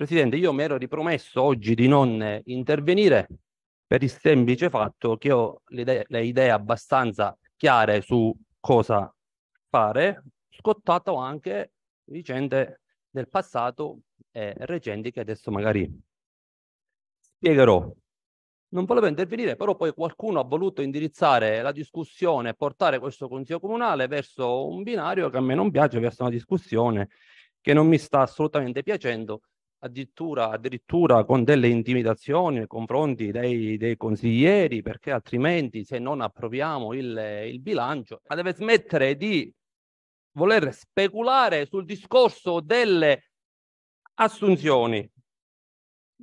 Presidente, io mi ero ripromesso oggi di non eh, intervenire per il semplice fatto che ho le idee, le idee abbastanza chiare su cosa fare, scottato anche vicende del passato e recenti che adesso magari spiegherò. Non volevo intervenire, però poi qualcuno ha voluto indirizzare la discussione, portare questo Consiglio Comunale verso un binario che a me non piace, verso una discussione che non mi sta assolutamente piacendo addirittura, addirittura con delle intimidazioni nei confronti dei, dei, consiglieri, perché altrimenti se non approviamo il, il bilancio, ma deve smettere di voler speculare sul discorso delle assunzioni.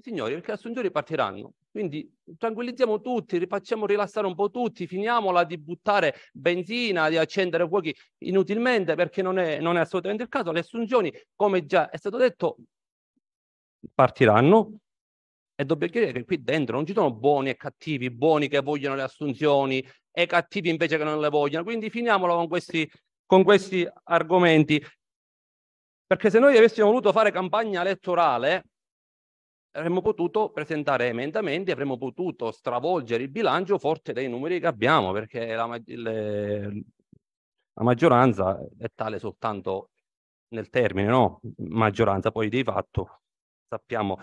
Signori, perché le assunzioni partiranno. Quindi tranquillizziamo tutti, facciamo rilassare un po' tutti, finiamola di buttare benzina, di accendere fuochi inutilmente perché non è, non è assolutamente il caso. Le assunzioni, come già è stato detto, partiranno e dobbiamo chiarire che qui dentro non ci sono buoni e cattivi, buoni che vogliono le assunzioni e cattivi invece che non le vogliono. Quindi finiamolo con questi, con questi argomenti. Perché se noi avessimo voluto fare campagna elettorale, avremmo potuto presentare emendamenti, avremmo potuto stravolgere il bilancio forte dei numeri che abbiamo, perché la, le, la maggioranza è tale soltanto nel termine, no? Maggioranza poi di fatto sappiamo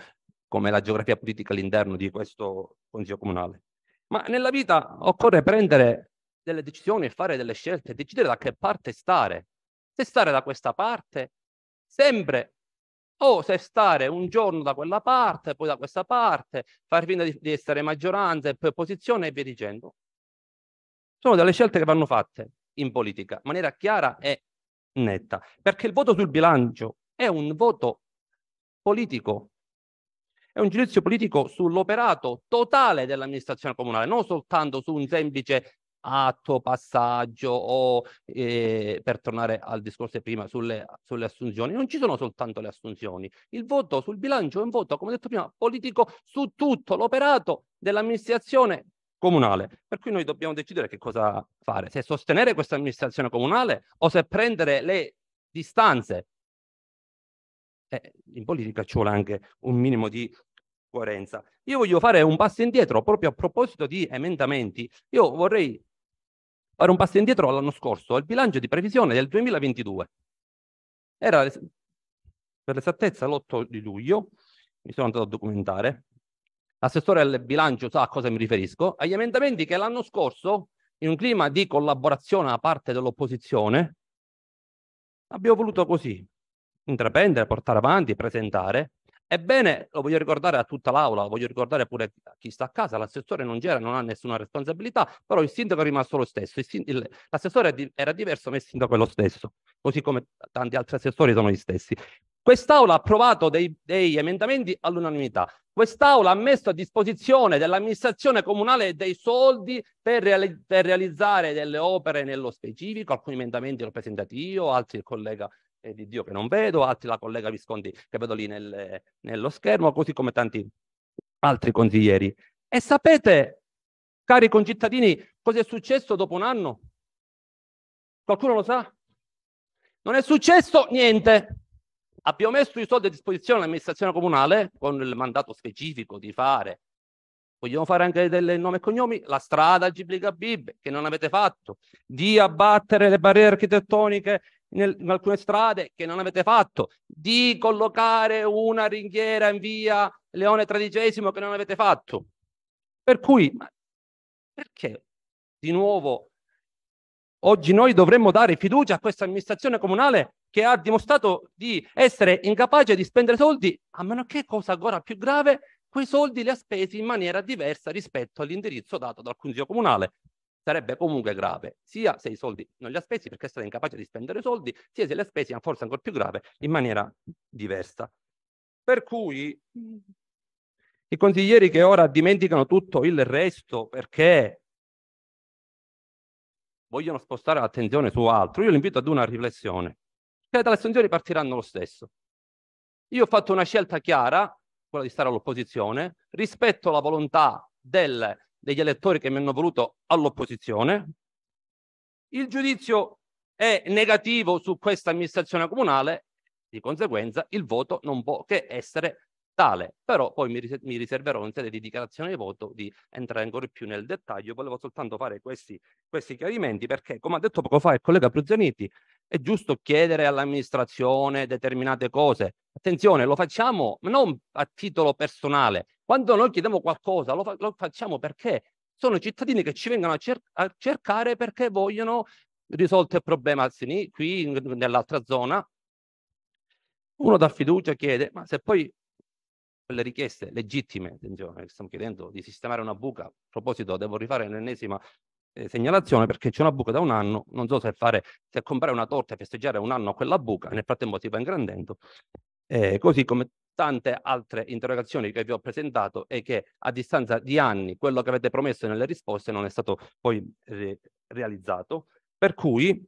come la geografia politica all'interno di questo Consiglio Comunale. Ma nella vita occorre prendere delle decisioni, e fare delle scelte, decidere da che parte stare. Se stare da questa parte, sempre, o se stare un giorno da quella parte, poi da questa parte, far finta di, di essere maggioranza e poi opposizione e via dicendo. Sono delle scelte che vanno fatte in politica, in maniera chiara e netta, perché il voto sul bilancio è un voto politico. È un giudizio politico sull'operato totale dell'amministrazione comunale, non soltanto su un semplice atto, passaggio o eh, per tornare al discorso di prima sulle, sulle, assunzioni. Non ci sono soltanto le assunzioni. Il voto sul bilancio è un voto, come detto prima, politico su tutto l'operato dell'amministrazione comunale. Per cui noi dobbiamo decidere che cosa fare, se sostenere questa amministrazione comunale o se prendere le distanze eh, in politica ci vuole anche un minimo di coerenza. Io voglio fare un passo indietro proprio a proposito di emendamenti. Io vorrei fare un passo indietro all'anno scorso, al bilancio di previsione del 2022. Era per l'esattezza l'8 di luglio, mi sono andato a documentare. L'assessore al bilancio sa a cosa mi riferisco, agli emendamenti che l'anno scorso, in un clima di collaborazione da parte dell'opposizione, abbiamo voluto così, intraprendere, portare avanti, presentare. Ebbene, lo voglio ricordare a tutta l'Aula, lo voglio ricordare pure a chi sta a casa, l'assessore non c'era, non ha nessuna responsabilità, però il sindaco è rimasto lo stesso, il, il, l'assessore era diverso ma il sindaco è lo stesso, così come tanti altri assessori sono gli stessi. Quest'Aula ha approvato dei, dei emendamenti all'unanimità, quest'Aula ha messo a disposizione dell'amministrazione comunale dei soldi per, reali- per realizzare delle opere nello specifico, alcuni emendamenti l'ho presentati io, altri il collega eh, di Dio che non vedo, altri la collega Visconti che vedo lì nel, nello schermo, così come tanti altri consiglieri. E sapete, cari concittadini, cosa è successo dopo un anno? Qualcuno lo sa? Non è successo niente. Abbiamo messo i soldi a disposizione dell'amministrazione comunale con il mandato specifico di fare. Vogliamo fare anche del nome e cognomi? La strada Gibli Gabib, che non avete fatto, di abbattere le barriere architettoniche nel, in alcune strade che non avete fatto, di collocare una ringhiera in via Leone XIII che non avete fatto. Per cui, perché di nuovo oggi noi dovremmo dare fiducia a questa amministrazione comunale che ha dimostrato di essere incapace di spendere soldi, a meno che, cosa ancora più grave, quei soldi li ha spesi in maniera diversa rispetto all'indirizzo dato dal Consiglio Comunale sarebbe comunque grave, sia se i soldi non li ha spesi perché è stata incapace di spendere soldi, sia se li ha spesi, ma forse ancora più grave, in maniera diversa. Per cui i consiglieri che ora dimenticano tutto il resto perché vogliono spostare l'attenzione su altro, io li invito ad una riflessione. Perché cioè, dalle sanzioni partiranno lo stesso. Io ho fatto una scelta chiara, quella di stare all'opposizione, rispetto alla volontà del degli elettori che mi hanno voluto all'opposizione. Il giudizio è negativo su questa amministrazione comunale, di conseguenza il voto non può che essere tale, però poi mi, ris- mi riserverò in sede di dichiarazione di voto di entrare ancora più nel dettaglio, volevo soltanto fare questi, questi chiarimenti perché come ha detto poco fa il collega Pruzzaniti è giusto chiedere all'amministrazione determinate cose, attenzione lo facciamo non a titolo personale, quando noi chiediamo qualcosa, lo, fa- lo facciamo perché sono cittadini che ci vengono a, cer- a cercare perché vogliono risolto il problema qui nell'altra zona. Uno dà fiducia, chiede, ma se poi le richieste legittime, che stiamo chiedendo di sistemare una buca, a proposito devo rifare l'ennesima eh, segnalazione perché c'è una buca da un anno, non so se fare, se comprare una torta e festeggiare un anno a quella buca, nel frattempo si va ingrandendo, eh, così come tante altre interrogazioni che vi ho presentato e che a distanza di anni quello che avete promesso nelle risposte non è stato poi re realizzato. Per cui,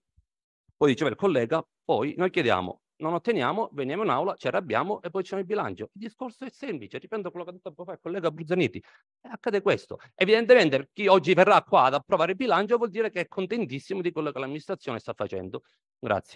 poi diceva il collega, poi noi chiediamo, non otteniamo, veniamo in aula, ci arrabbiamo e poi c'è il bilancio. Il discorso è semplice, riprendo quello che ha detto poco fa il collega Bruzzaniti. E eh, accade questo. Evidentemente chi oggi verrà qua ad approvare il bilancio vuol dire che è contentissimo di quello che l'amministrazione sta facendo. Grazie.